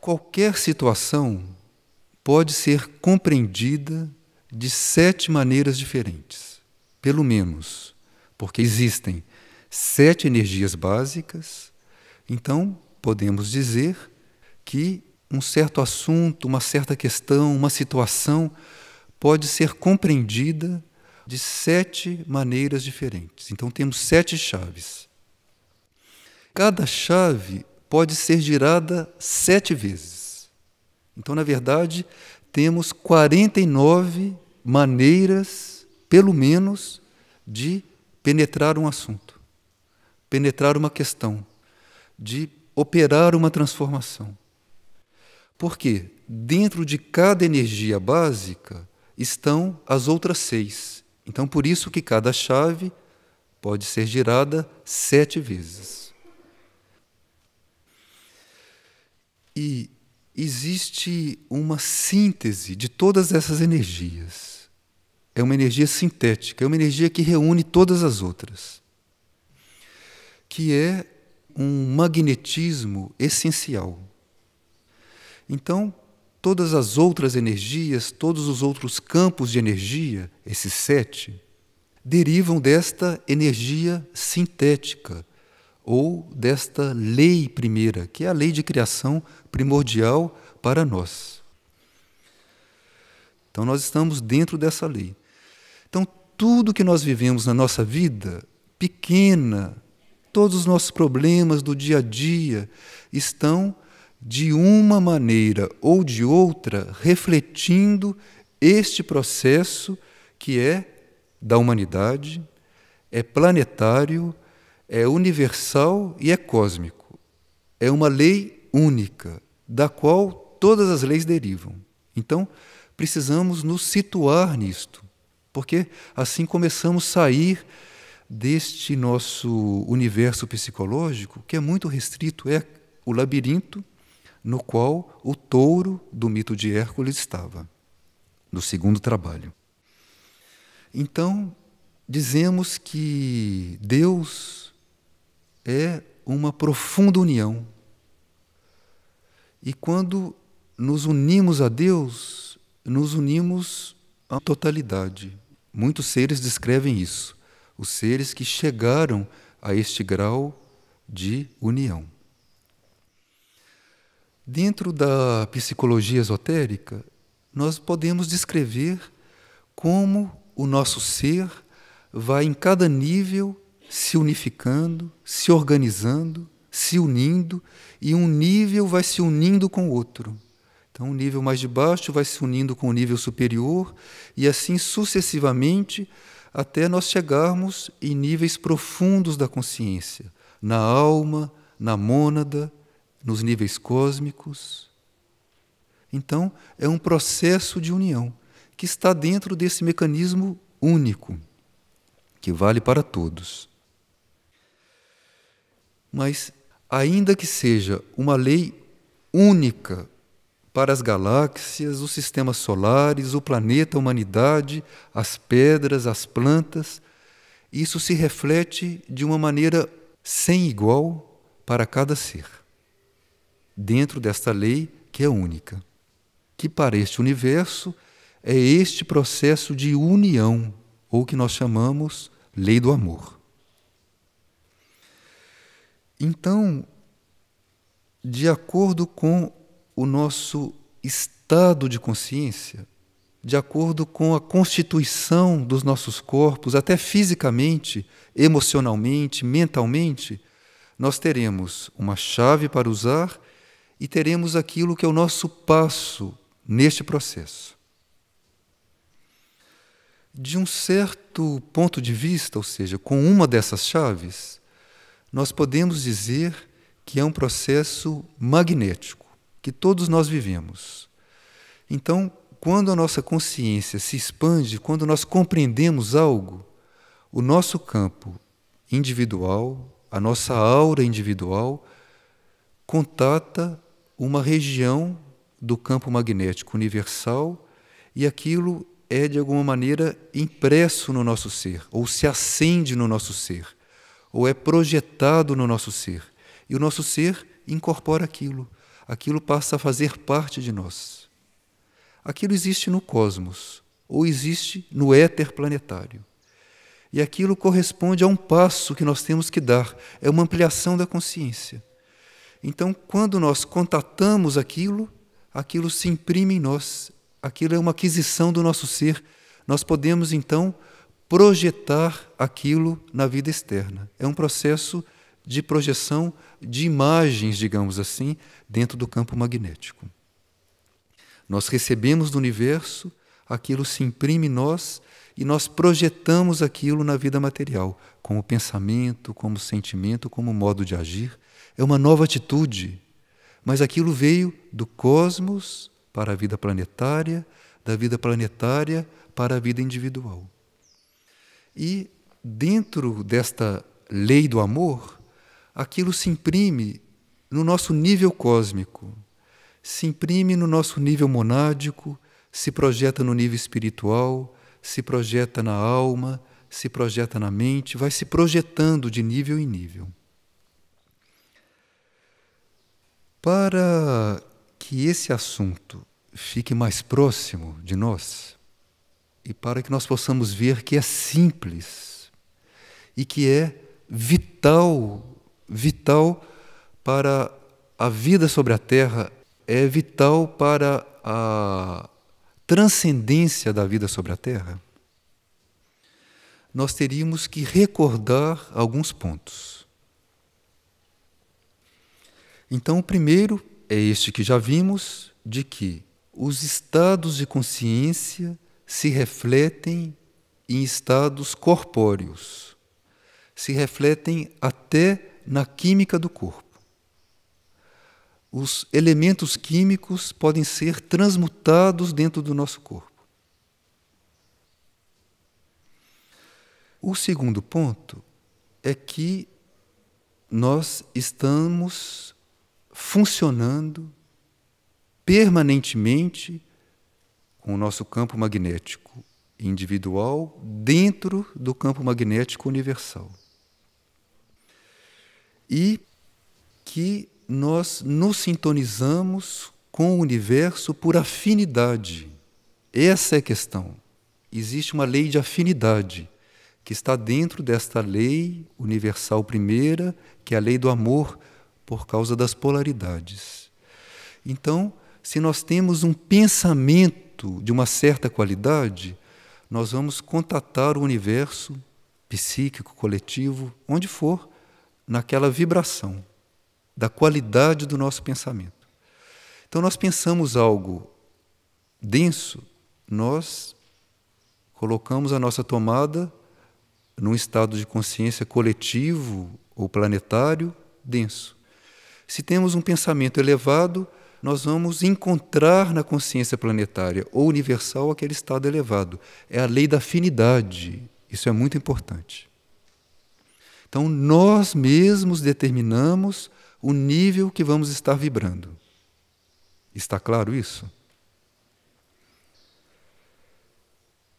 Qualquer situação pode ser compreendida de sete maneiras diferentes, pelo menos, porque existem sete energias básicas, então podemos dizer que um certo assunto, uma certa questão, uma situação pode ser compreendida de sete maneiras diferentes. Então temos sete chaves. Cada chave pode ser girada sete vezes. Então, na verdade, temos 49 maneiras, pelo menos, de penetrar um assunto, penetrar uma questão, de operar uma transformação. Porque dentro de cada energia básica estão as outras seis. Então, por isso que cada chave pode ser girada sete vezes. E existe uma síntese de todas essas energias. É uma energia sintética, é uma energia que reúne todas as outras, que é um magnetismo essencial. Então, todas as outras energias, todos os outros campos de energia, esses sete, derivam desta energia sintética, ou desta lei primeira, que é a lei de criação primordial para nós. Então nós estamos dentro dessa lei. Então tudo que nós vivemos na nossa vida pequena, todos os nossos problemas do dia a dia estão de uma maneira ou de outra refletindo este processo que é da humanidade, é planetário é universal e é cósmico. É uma lei única, da qual todas as leis derivam. Então, precisamos nos situar nisto, porque assim começamos a sair deste nosso universo psicológico, que é muito restrito é o labirinto no qual o touro do mito de Hércules estava, no segundo trabalho. Então, dizemos que Deus é uma profunda união. E quando nos unimos a Deus, nos unimos à totalidade. Muitos seres descrevem isso, os seres que chegaram a este grau de união. Dentro da psicologia esotérica, nós podemos descrever como o nosso ser vai, em cada nível, se unificando, se organizando, se unindo, e um nível vai se unindo com o outro. Então, o um nível mais de baixo vai se unindo com o um nível superior, e assim sucessivamente, até nós chegarmos em níveis profundos da consciência, na alma, na mônada, nos níveis cósmicos. Então, é um processo de união que está dentro desse mecanismo único, que vale para todos. Mas, ainda que seja uma lei única para as galáxias, os sistemas solares, o planeta, a humanidade, as pedras, as plantas, isso se reflete de uma maneira sem igual para cada ser, dentro desta lei que é única, que para este universo é este processo de união, ou que nós chamamos lei do amor. Então, de acordo com o nosso estado de consciência, de acordo com a constituição dos nossos corpos, até fisicamente, emocionalmente, mentalmente, nós teremos uma chave para usar e teremos aquilo que é o nosso passo neste processo. De um certo ponto de vista, ou seja, com uma dessas chaves, nós podemos dizer que é um processo magnético que todos nós vivemos. Então, quando a nossa consciência se expande, quando nós compreendemos algo, o nosso campo individual, a nossa aura individual, contata uma região do campo magnético universal e aquilo é, de alguma maneira, impresso no nosso ser, ou se acende no nosso ser ou é projetado no nosso ser. E o nosso ser incorpora aquilo. Aquilo passa a fazer parte de nós. Aquilo existe no cosmos, ou existe no éter planetário. E aquilo corresponde a um passo que nós temos que dar, é uma ampliação da consciência. Então, quando nós contatamos aquilo, aquilo se imprime em nós, aquilo é uma aquisição do nosso ser. Nós podemos então projetar aquilo na vida externa. É um processo de projeção de imagens, digamos assim, dentro do campo magnético. Nós recebemos do universo, aquilo se imprime em nós e nós projetamos aquilo na vida material, como pensamento, como sentimento, como modo de agir. É uma nova atitude, mas aquilo veio do cosmos para a vida planetária, da vida planetária para a vida individual. E dentro desta lei do amor, aquilo se imprime no nosso nível cósmico, se imprime no nosso nível monádico, se projeta no nível espiritual, se projeta na alma, se projeta na mente, vai se projetando de nível em nível. Para que esse assunto fique mais próximo de nós, e para que nós possamos ver que é simples e que é vital, vital para a vida sobre a terra, é vital para a transcendência da vida sobre a terra. Nós teríamos que recordar alguns pontos. Então, o primeiro é este que já vimos, de que os estados de consciência se refletem em estados corpóreos, se refletem até na química do corpo. Os elementos químicos podem ser transmutados dentro do nosso corpo. O segundo ponto é que nós estamos funcionando permanentemente com o nosso campo magnético individual dentro do campo magnético universal. E que nós nos sintonizamos com o universo por afinidade. Essa é a questão. Existe uma lei de afinidade que está dentro desta lei universal primeira, que é a lei do amor por causa das polaridades. Então, se nós temos um pensamento espírito de uma certa qualidade, nós vamos contatar o universo psíquico, coletivo, onde for, naquela vibração da qualidade do nosso pensamento. Então, nós pensamos algo denso, nós colocamos a nossa tomada num estado de consciência coletivo ou planetário denso. Se temos um pensamento elevado, nós vamos encontrar na consciência planetária ou universal aquele estado elevado. É a lei da afinidade. Isso é muito importante. Então, nós mesmos determinamos o nível que vamos estar vibrando. Está claro isso?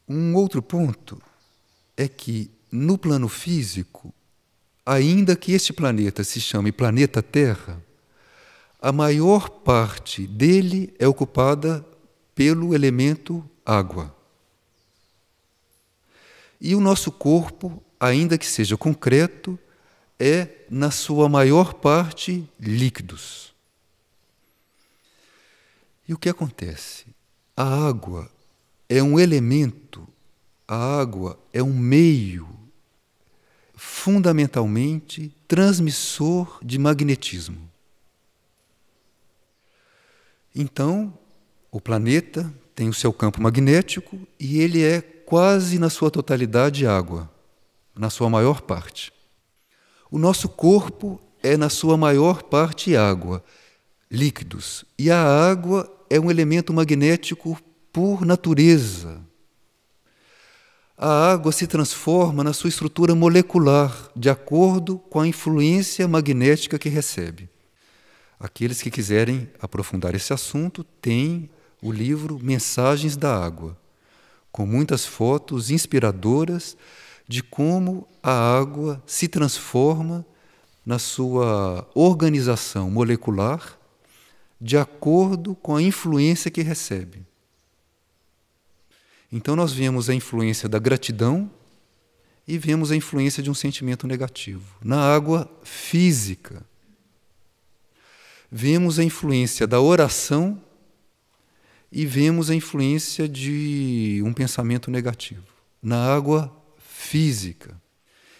Um outro ponto é que, no plano físico, ainda que este planeta se chame planeta Terra, a maior parte dele é ocupada pelo elemento água. E o nosso corpo, ainda que seja concreto, é, na sua maior parte, líquidos. E o que acontece? A água é um elemento, a água é um meio fundamentalmente transmissor de magnetismo. Então, o planeta tem o seu campo magnético e ele é quase na sua totalidade água, na sua maior parte. O nosso corpo é na sua maior parte água, líquidos. E a água é um elemento magnético por natureza. A água se transforma na sua estrutura molecular de acordo com a influência magnética que recebe. Aqueles que quiserem aprofundar esse assunto têm o livro Mensagens da Água, com muitas fotos inspiradoras de como a água se transforma na sua organização molecular de acordo com a influência que recebe. Então, nós vemos a influência da gratidão e vemos a influência de um sentimento negativo. Na água física, vemos a influência da oração e vemos a influência de um pensamento negativo na água física.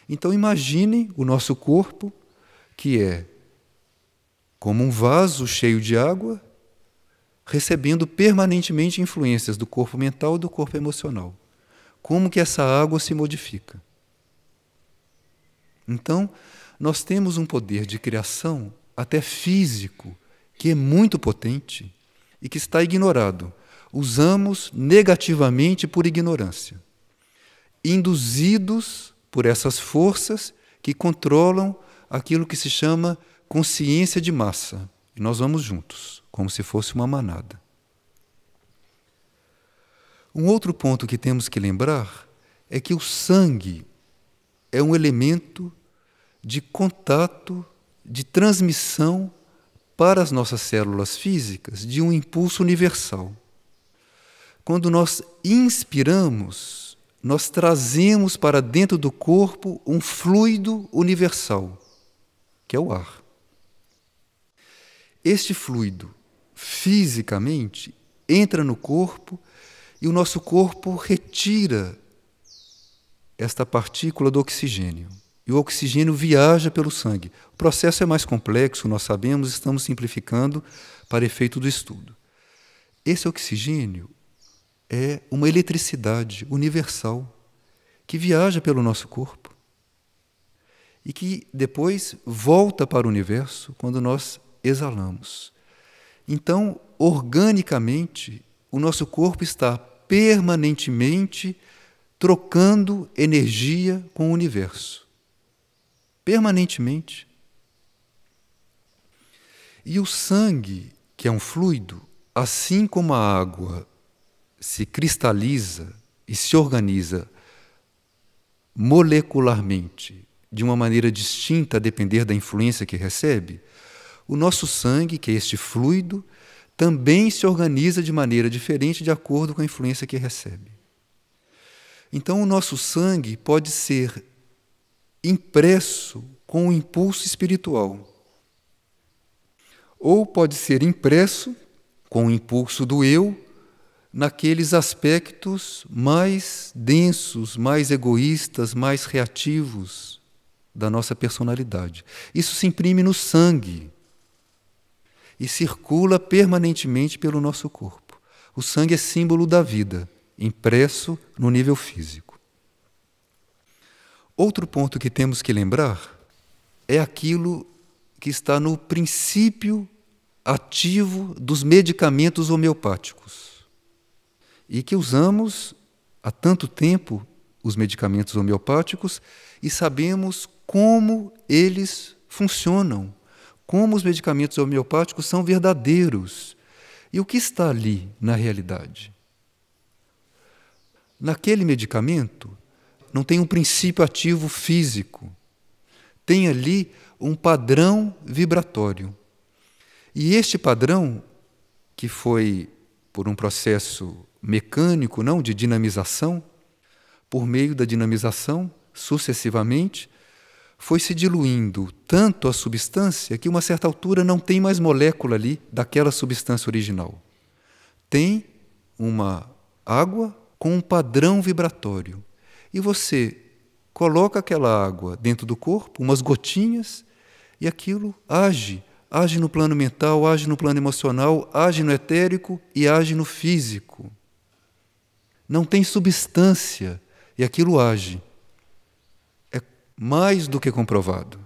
Então imagine o nosso corpo, que é como um vaso cheio de água, recebendo permanentemente influências do corpo mental e do corpo emocional. Como que essa água se modifica? Então, nós temos um poder de criação até físico, que é muito potente e que está ignorado. Usamos negativamente por ignorância, induzidos por essas forças que controlam aquilo que se chama consciência de massa. E nós vamos juntos, como se fosse uma manada. Um outro ponto que temos que lembrar é que o sangue é um elemento de contato de transmissão para as nossas células físicas de um impulso universal. Quando nós inspiramos, nós trazemos para dentro do corpo um fluido universal, que é o ar. Este fluido, fisicamente, entra no corpo e o nosso corpo retira esta partícula do oxigênio e o oxigênio viaja pelo sangue. O processo é mais complexo, nós sabemos, estamos simplificando para efeito do estudo. Esse oxigênio é uma eletricidade universal que viaja pelo nosso corpo e que depois volta para o universo quando nós exalamos. Então, organicamente, o nosso corpo está permanentemente trocando energia com o universo permanentemente. E o sangue, que é um fluido, assim como a água se cristaliza e se organiza molecularmente, de uma maneira distinta a depender da influência que recebe, o nosso sangue, que é este fluido, também se organiza de maneira diferente de acordo com a influência que recebe. Então, o nosso sangue pode ser impresso com o impulso espiritual. Ou pode ser impresso com o impulso do eu naqueles aspectos mais densos, mais egoístas, mais reativos da nossa personalidade. Isso se imprime no sangue e circula permanentemente pelo nosso corpo. O sangue é símbolo da vida, impresso no nível físico. Outro ponto que temos que lembrar é aquilo que está no princípio ativo dos medicamentos homeopáticos e que usamos há tanto tempo os medicamentos homeopáticos e sabemos como eles funcionam, como os medicamentos homeopáticos são verdadeiros e o que está ali na realidade. Naquele medicamento não tem um princípio ativo físico. Tem ali um padrão vibratório. E este padrão, que foi por um processo mecânico, não de dinamização, por meio da dinamização, sucessivamente, foi se diluindo tanto a substância que, uma certa altura, não tem mais molécula ali daquela substância original. Tem uma água com um padrão vibratório e você coloca aquela água dentro do corpo, umas gotinhas, e aquilo age. Age no plano mental, age no plano emocional, age no etérico e age no físico. Não tem substância e aquilo age. É mais do que comprovado.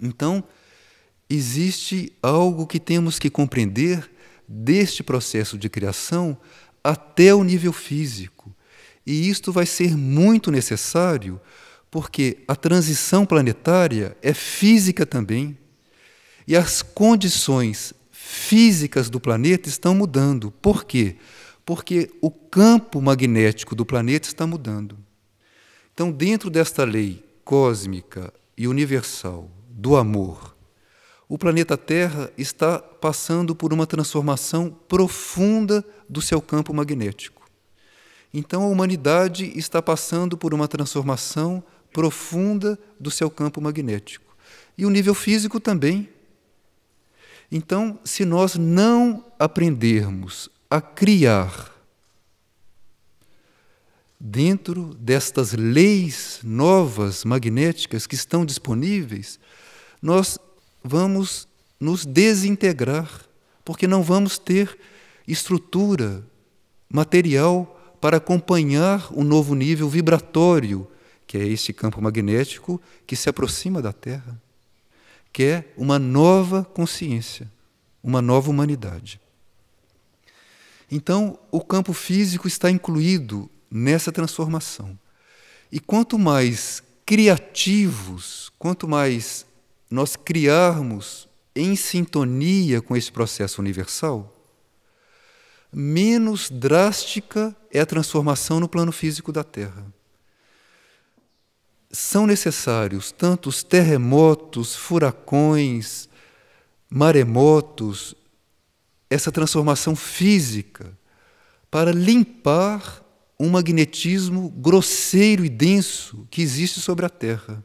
Então, existe algo que temos que compreender deste processo de criação até o nível físico. E isto vai ser muito necessário porque a transição planetária é física também. E as condições físicas do planeta estão mudando. Por quê? Porque o campo magnético do planeta está mudando. Então, dentro desta lei cósmica e universal do amor, o planeta Terra está passando por uma transformação profunda do seu campo magnético. Então, a humanidade está passando por uma transformação profunda do seu campo magnético. E o nível físico também. Então, se nós não aprendermos a criar dentro destas leis novas magnéticas que estão disponíveis, nós vamos nos desintegrar, porque não vamos ter estrutura material para acompanhar o um novo nível vibratório, que é esse campo magnético que se aproxima da Terra, que é uma nova consciência, uma nova humanidade. Então, o campo físico está incluído nessa transformação. E quanto mais criativos, quanto mais nós criarmos em sintonia com esse processo universal, menos drástica é a transformação no plano físico da Terra. São necessários tantos terremotos, furacões, maremotos, essa transformação física, para limpar um magnetismo grosseiro e denso que existe sobre a Terra.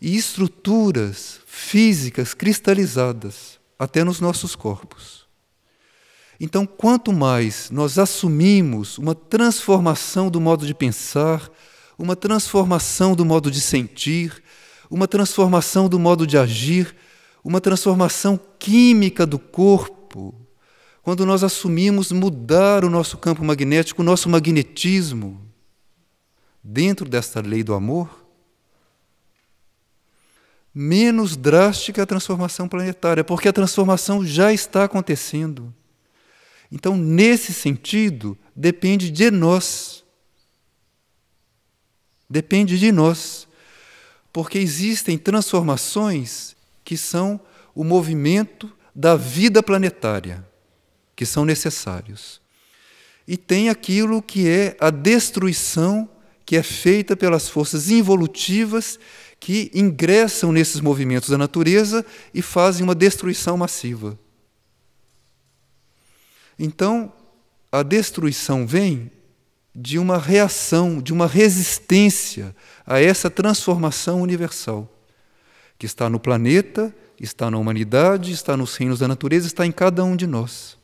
E estruturas físicas cristalizadas até nos nossos corpos. Então, quanto mais nós assumimos uma transformação do modo de pensar, uma transformação do modo de sentir, uma transformação do modo de agir, uma transformação química do corpo, quando nós assumimos mudar o nosso campo magnético, o nosso magnetismo, dentro desta lei do amor, menos drástica é a transformação planetária, porque a transformação já está acontecendo. Então, nesse sentido, depende de nós. Depende de nós. Porque existem transformações que são o movimento da vida planetária, que são necessários. E tem aquilo que é a destruição que é feita pelas forças involutivas que ingressam nesses movimentos da natureza e fazem uma destruição massiva. Então, a destruição vem de uma reação, de uma resistência a essa transformação universal, que está no planeta, está na humanidade, está nos reinos da natureza, está em cada um de nós.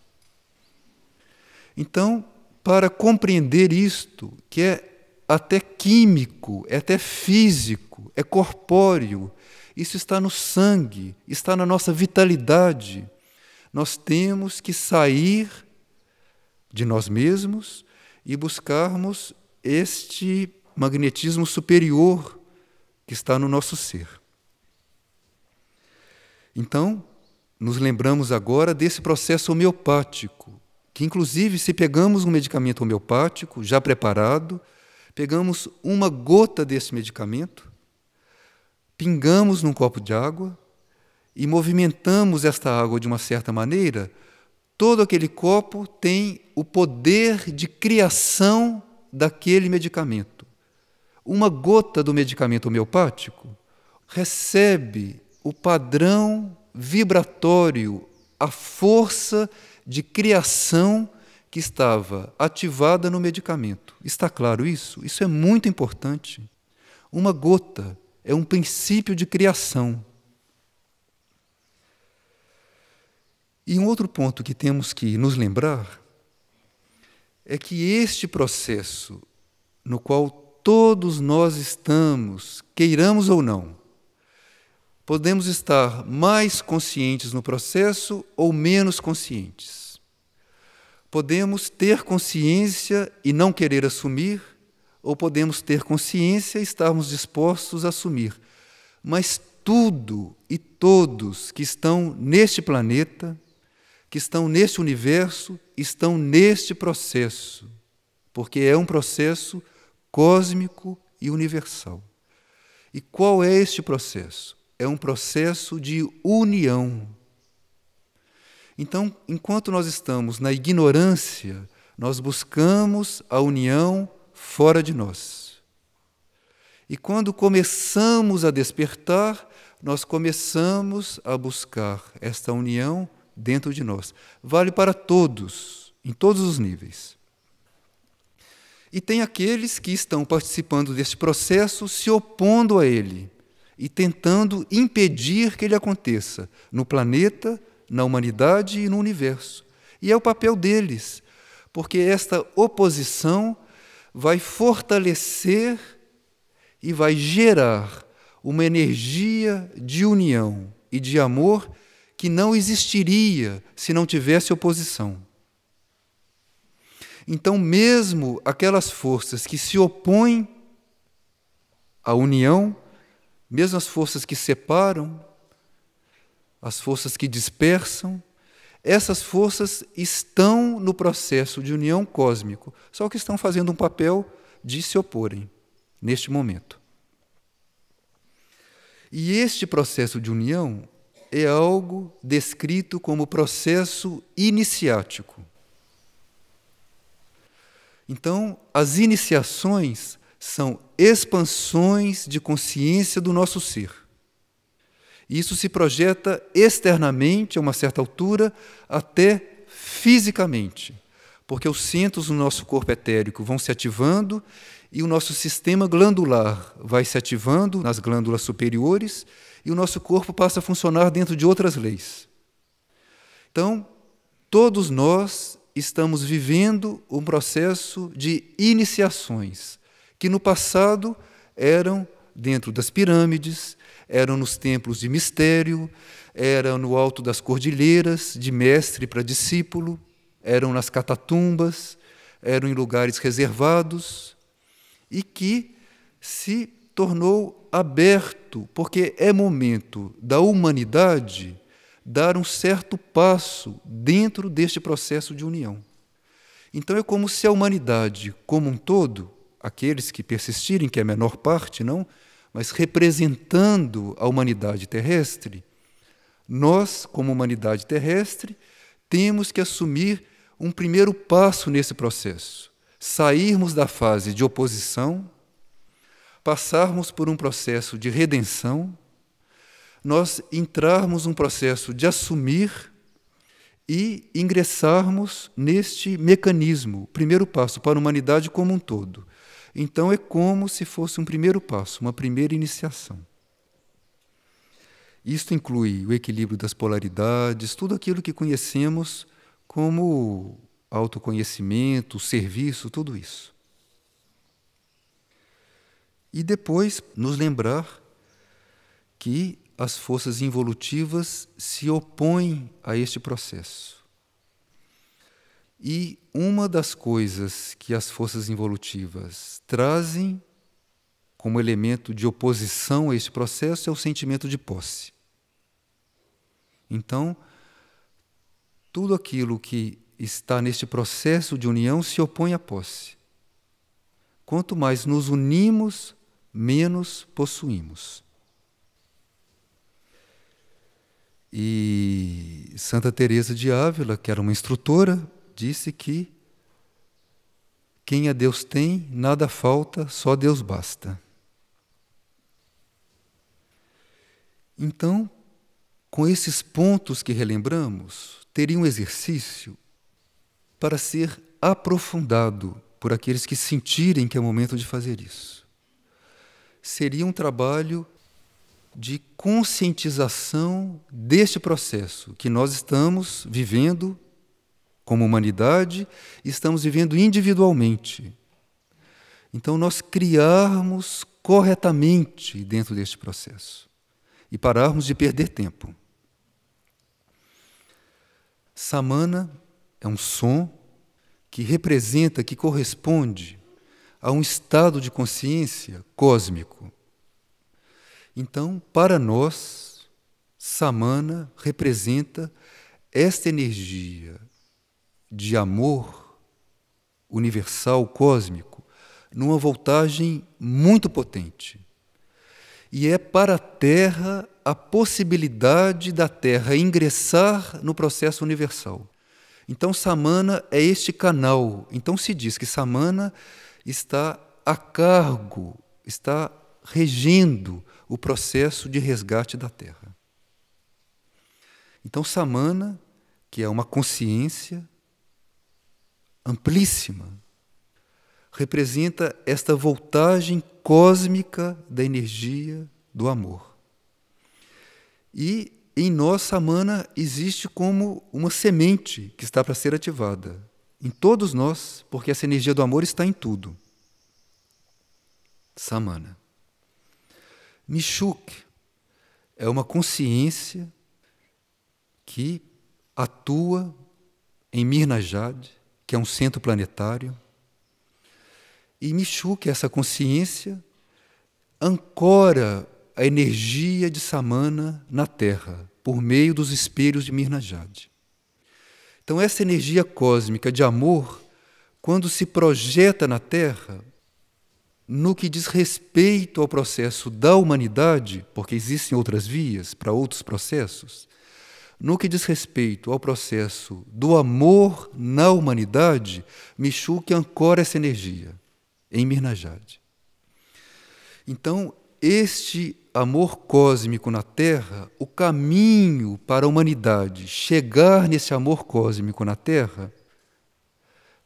Então, para compreender isto, que é até químico, é até físico, é corpóreo, isso está no sangue, está na nossa vitalidade nós temos que sair de nós mesmos e buscarmos este magnetismo superior que está no nosso ser. Então, nos lembramos agora desse processo homeopático, que inclusive se pegamos um medicamento homeopático já preparado, pegamos uma gota desse medicamento, pingamos num copo de água, e movimentamos esta água de uma certa maneira, todo aquele copo tem o poder de criação daquele medicamento. Uma gota do medicamento homeopático recebe o padrão vibratório, a força de criação que estava ativada no medicamento. Está claro isso? Isso é muito importante. Uma gota é um princípio de criação. E um outro ponto que temos que nos lembrar é que este processo no qual todos nós estamos, queiramos ou não, podemos estar mais conscientes no processo ou menos conscientes. Podemos ter consciência e não querer assumir, ou podemos ter consciência e estarmos dispostos a assumir. Mas tudo e todos que estão neste planeta que estão neste universo estão neste processo, porque é um processo cósmico e universal. E qual é este processo? É um processo de união. Então, enquanto nós estamos na ignorância, nós buscamos a união fora de nós. E quando começamos a despertar, nós começamos a buscar esta união dentro de nós. Vale para todos, em todos os níveis. E tem aqueles que estão participando deste processo se opondo a ele e tentando impedir que ele aconteça no planeta, na humanidade e no universo. E é o papel deles, porque esta oposição vai fortalecer e vai gerar uma energia de união e de amor que não existiria se não tivesse oposição. Então, mesmo aquelas forças que se opõem à união, mesmo as forças que separam, as forças que dispersam, essas forças estão no processo de união cósmico, só que estão fazendo um papel de se oporem neste momento. E este processo de união é algo descrito como processo iniciático. Então, as iniciações são expansões de consciência do nosso ser. Isso se projeta externamente, a uma certa altura, até fisicamente, porque os centros do nosso corpo etérico vão se ativando e o nosso sistema glandular vai se ativando nas glândulas superiores e o nosso corpo passa a funcionar dentro de outras leis. Então, todos nós estamos vivendo um processo de iniciações que no passado eram dentro das pirâmides, eram nos templos de mistério, eram no alto das cordilheiras, de mestre para discípulo, eram nas catatumbas, eram em lugares reservados, e que se tornou aberto, porque é momento da humanidade dar um certo passo dentro deste processo de união. Então é como se a humanidade, como um todo, aqueles que persistirem, que é a menor parte, não, mas representando a humanidade terrestre, nós, como humanidade terrestre, temos que assumir um primeiro passo nesse processo, sairmos da fase de oposição, passarmos por um processo de redenção, nós entrarmos num processo de assumir e ingressarmos neste mecanismo, primeiro passo para a humanidade como um todo. Então é como se fosse um primeiro passo, uma primeira iniciação. Isto inclui o equilíbrio das polaridades, tudo aquilo que conhecemos como autoconhecimento, serviço, tudo isso. E depois nos lembrar que as forças involutivas se opõem a este processo. E uma das coisas que as forças involutivas trazem como elemento de oposição a este processo é o sentimento de posse. Então, tudo aquilo que está neste processo de união se opõe à posse. Quanto mais nos unimos menos possuímos. E Santa Teresa de Ávila, que era uma instrutora, disse que quem a Deus tem, nada falta, só Deus basta. Então, com esses pontos que relembramos, teria um exercício para ser aprofundado por aqueles que sentirem que é momento de fazer isso seria um trabalho de conscientização deste processo que nós estamos vivendo como humanidade, estamos vivendo individualmente. Então, nós criarmos corretamente dentro deste processo e pararmos de perder tempo. Samana é um som que representa, que corresponde a um estado de consciência cósmico. Então, para nós, Samana representa esta energia de amor universal cósmico numa voltagem muito potente. E é para a Terra a possibilidade da Terra ingressar no processo universal. Então, Samana é este canal. Então, se diz que Samana está a cargo, está regendo o processo de resgate da terra. Então, Samana, que é uma consciência amplíssima, representa esta voltagem cósmica da energia do amor. E em nós, Samana existe como uma semente que está para ser ativada em todos nós, porque essa energia do amor está em tudo. Samana. Michuque é uma consciência que atua em Mirnajad, que é um centro planetário. E Michuk, essa consciência, ancora a energia de Samana na Terra, por meio dos espelhos de Mirnajad. Então, essa energia cósmica de amor, quando se projeta na Terra, no que diz respeito ao processo da humanidade, porque existem outras vias para outros processos, no que diz respeito ao processo do amor na humanidade, que ancora essa energia em Mirnajad. Então, este amor cósmico na Terra, o caminho para a humanidade chegar nesse amor cósmico na Terra,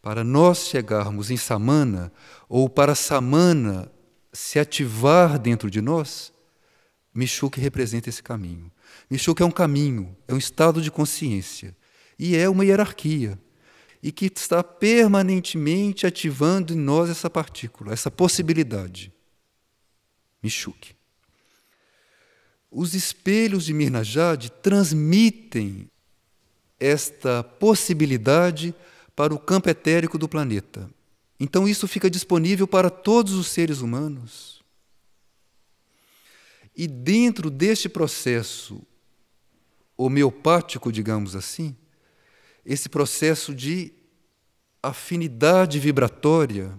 para nós chegarmos em Samana, ou para Samana se ativar dentro de nós, Michuque representa esse caminho. Michuque é um caminho, é um estado de consciência e é uma hierarquia e que está permanentemente ativando em nós essa partícula, essa possibilidade. Michuque. Os espelhos de Mirna Jade transmitem esta possibilidade para o campo etérico do planeta. Então isso fica disponível para todos os seres humanos. E dentro deste processo homeopático, digamos assim, esse processo de afinidade vibratória,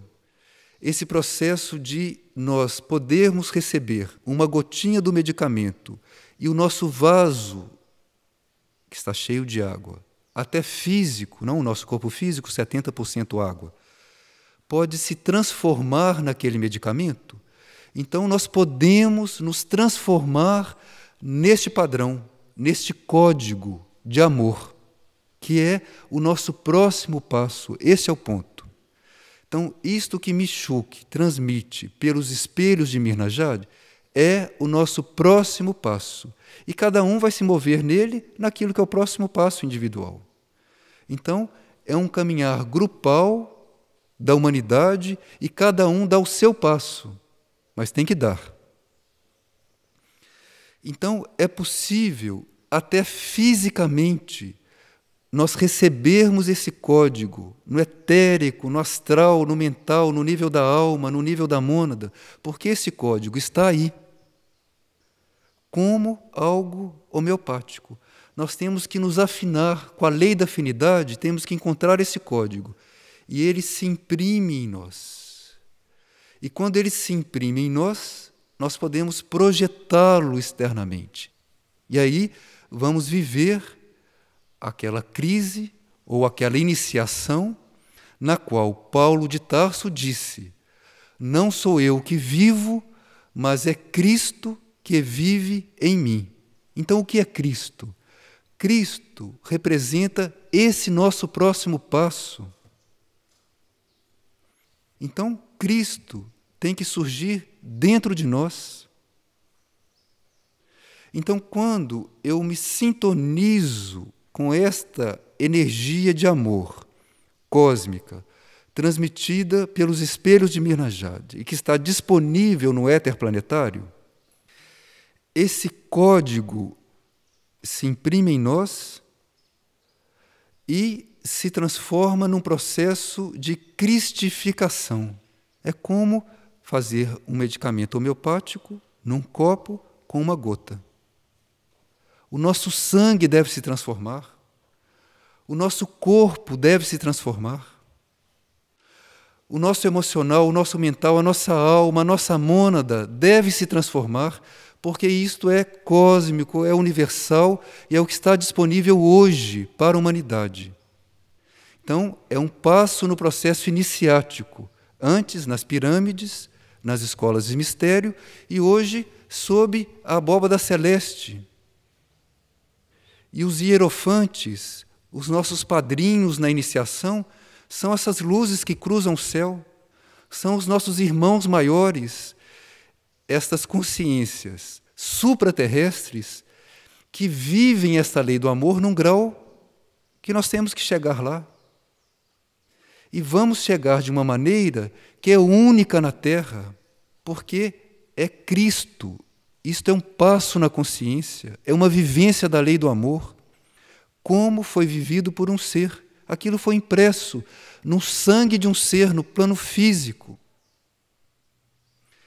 esse processo de nós podermos receber uma gotinha do medicamento e o nosso vaso, que está cheio de água, até físico, não o nosso corpo físico, 70% água, pode se transformar naquele medicamento, então nós podemos nos transformar neste padrão, neste código de amor, que é o nosso próximo passo. Esse é o ponto. Então, isto que Michuque transmite pelos espelhos de Mirna Jade é o nosso próximo passo. E cada um vai se mover nele naquilo que é o próximo passo individual. Então, é um caminhar grupal da humanidade e cada um dá o seu passo, mas tem que dar. Então, é possível, até fisicamente, nós recebermos esse código no etérico, no astral, no mental, no nível da alma, no nível da mônada, porque esse código está aí como algo homeopático. Nós temos que nos afinar com a lei da afinidade, temos que encontrar esse código. E ele se imprime em nós. E quando ele se imprime em nós, nós podemos projetá-lo externamente. E aí vamos viver aquela crise ou aquela iniciação na qual Paulo de Tarso disse: Não sou eu que vivo, mas é Cristo que vive em mim. Então, o que é Cristo? Cristo representa esse nosso próximo passo. Então, Cristo tem que surgir dentro de nós. Então, quando eu me sintonizo com esta energia de amor cósmica transmitida pelos espelhos de Mirna Jade e que está disponível no éter planetário, esse código se imprime em nós e se transforma num processo de cristificação. É como fazer um medicamento homeopático num copo com uma gota. O nosso sangue deve se transformar. O nosso corpo deve se transformar. O nosso emocional, o nosso mental, a nossa alma, a nossa mônada deve se transformar, porque isto é cósmico, é universal e é o que está disponível hoje para a humanidade. Então, é um passo no processo iniciático, antes nas pirâmides, nas escolas de mistério e hoje sob a abóbada celeste, e os hierofantes, os nossos padrinhos na iniciação, são essas luzes que cruzam o céu, são os nossos irmãos maiores, estas consciências supraterrestres que vivem esta lei do amor num grau que nós temos que chegar lá. E vamos chegar de uma maneira que é única na Terra, porque é Cristo isto é um passo na consciência, é uma vivência da lei do amor. Como foi vivido por um ser. Aquilo foi impresso no sangue de um ser, no plano físico.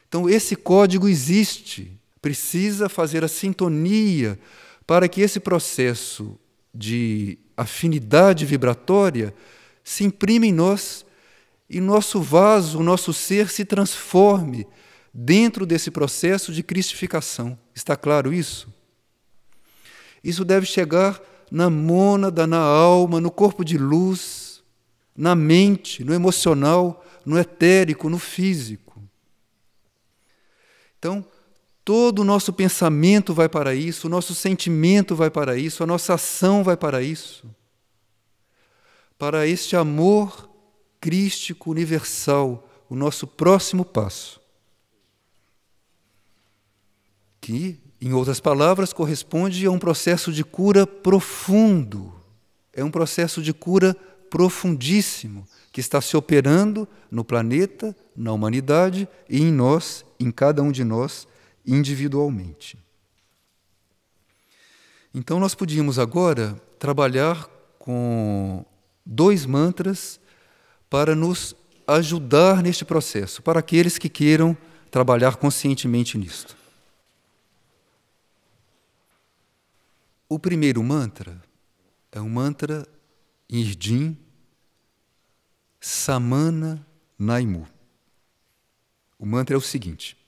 Então, esse código existe. Precisa fazer a sintonia para que esse processo de afinidade vibratória se imprime em nós e nosso vaso, nosso ser se transforme dentro desse processo de cristificação. Está claro isso? Isso deve chegar na mônada, na alma, no corpo de luz, na mente, no emocional, no etérico, no físico. Então, todo o nosso pensamento vai para isso, o nosso sentimento vai para isso, a nossa ação vai para isso. Para este amor crístico universal, o nosso próximo passo. que, em outras palavras, corresponde a um processo de cura profundo. É um processo de cura profundíssimo que está se operando no planeta, na humanidade e em nós, em cada um de nós, individualmente. Então, nós podíamos agora trabalhar com dois mantras para nos ajudar neste processo, para aqueles que queiram trabalhar conscientemente nisto. O primeiro mantra é um mantra Irdim Samana Naimu. O mantra é o seguinte: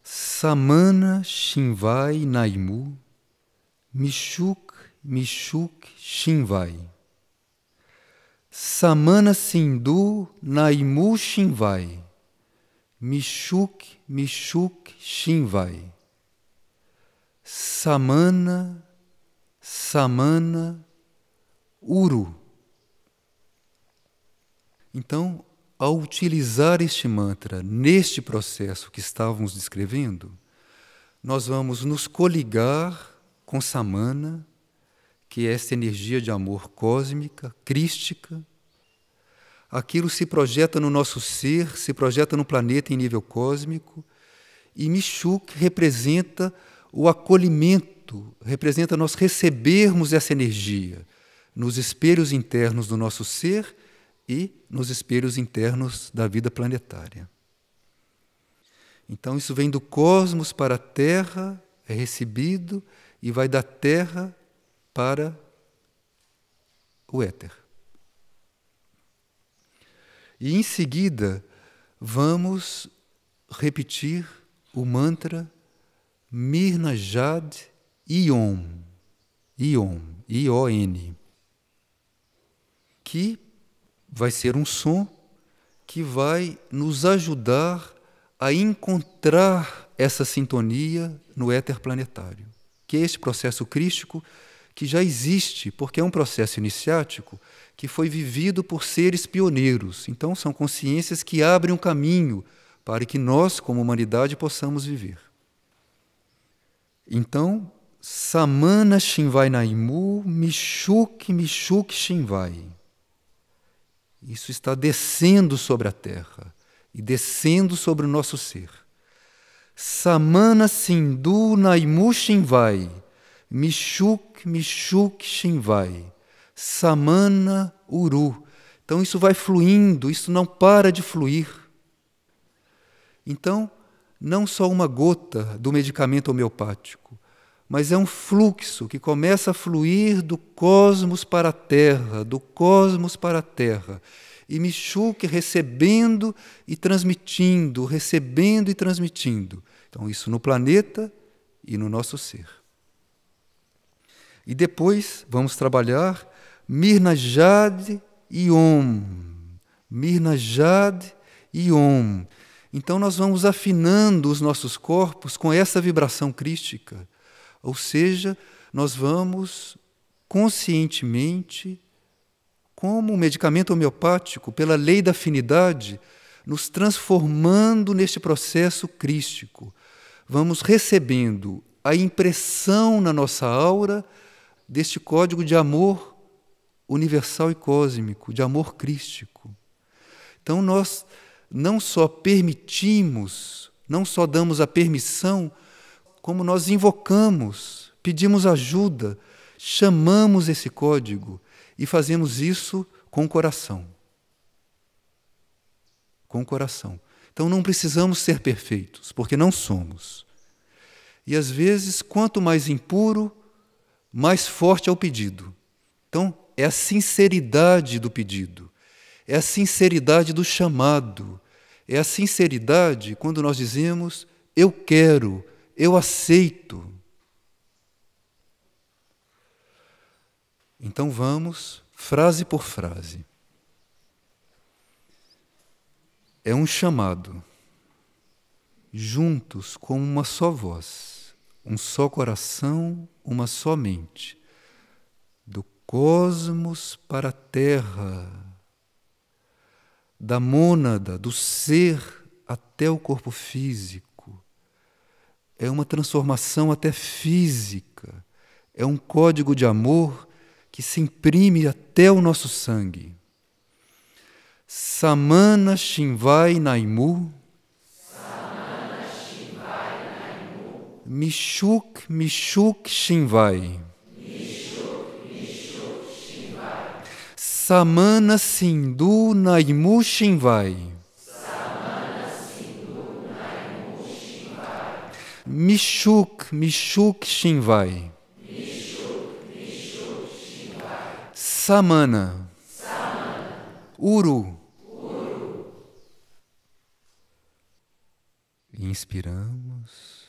Samana Shinvai Naimu Mishuk Mishuk Shinvai. Samana Sindhu Naimu Shinvai. Mishuk Mishuk Shinvai. Samana Samana Uru. Então, ao utilizar este mantra neste processo que estávamos descrevendo, nós vamos nos coligar com Samana, que é esta energia de amor cósmica, crística. Aquilo se projeta no nosso ser, se projeta no planeta em nível cósmico, e Michuk representa o acolhimento representa nós recebermos essa energia nos espelhos internos do nosso ser e nos espelhos internos da vida planetária. Então, isso vem do cosmos para a Terra, é recebido e vai da Terra para o éter. E em seguida, vamos repetir o mantra Mirna Jad Ion, Ion, I-O-N, que vai ser um som que vai nos ajudar a encontrar essa sintonia no éter planetário, que é este processo crístico que já existe, porque é um processo iniciático que foi vivido por seres pioneiros. Então, são consciências que abrem um caminho para que nós, como humanidade, possamos viver. Então, Samana Shinvai Naimu, Michuque, Michuque Shinvai. Isso está descendo sobre a terra e descendo sobre o nosso ser. Samana Sindhu Naimu Shinvai, michuk Michuk Shinvai. Samana Uru. Então isso vai fluindo, isso não para de fluir. Então, não só uma gota do medicamento homeopático, mas é um fluxo que começa a fluir do cosmos para a Terra, do cosmos para a Terra. E Michuque recebendo e transmitindo, recebendo e transmitindo. Então, isso no planeta e no nosso ser. E depois vamos trabalhar Mirna Jade e Om. Mirna Jade e Om. Então, nós vamos afinando os nossos corpos com essa vibração crística ou seja, nós vamos conscientemente, como um medicamento homeopático, pela lei da afinidade, nos transformando neste processo crístico. Vamos recebendo a impressão na nossa aura deste código de amor universal e cósmico, de amor crístico. Então nós não só permitimos, não só damos a permissão como nós invocamos, pedimos ajuda, chamamos esse código e fazemos isso com o coração. Com o coração. Então não precisamos ser perfeitos, porque não somos. E às vezes, quanto mais impuro, mais forte é o pedido. Então, é a sinceridade do pedido, é a sinceridade do chamado, é a sinceridade quando nós dizemos: Eu quero, eu aceito. Então vamos, frase por frase. É um chamado, juntos com uma só voz, um só coração, uma só mente, do cosmos para a terra da mônada, do ser até o corpo físico, é uma transformação até física, é um código de amor que se imprime até o nosso sangue. Samana Shinvai Naimu, Samana Shinvai Naimu. Mishuk Mishuk Shinvai, Mishuk Mishuk Shinvai. Samana Sindhu Naimu Shinvai. Mishuk, Mishuk Shinvai. Samana. Samana. Uru. Uru. Inspiramos.